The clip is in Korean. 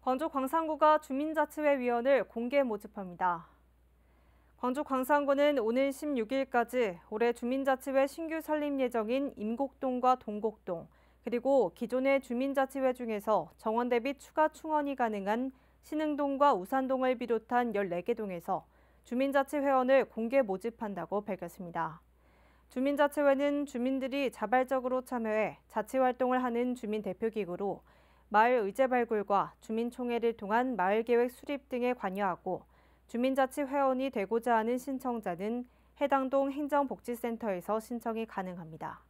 광주 광산구가 주민자치회위원을 공개 모집합니다. 광주 광산구는 오는 16일까지 올해 주민자치회 신규 설립 예정인 임곡동과 동곡동, 그리고 기존의 주민자치회 중에서 정원 대비 추가 충원이 가능한 신흥동과 우산동을 비롯한 14개 동에서 주민자치회원을 공개 모집한다고 밝혔습니다. 주민자치회는 주민들이 자발적으로 참여해 자치활동을 하는 주민대표기구로 마을 의제 발굴과 주민총회를 통한 마을계획 수립 등에 관여하고 주민자치회원이 되고자 하는 신청자는 해당 동 행정복지센터에서 신청이 가능합니다.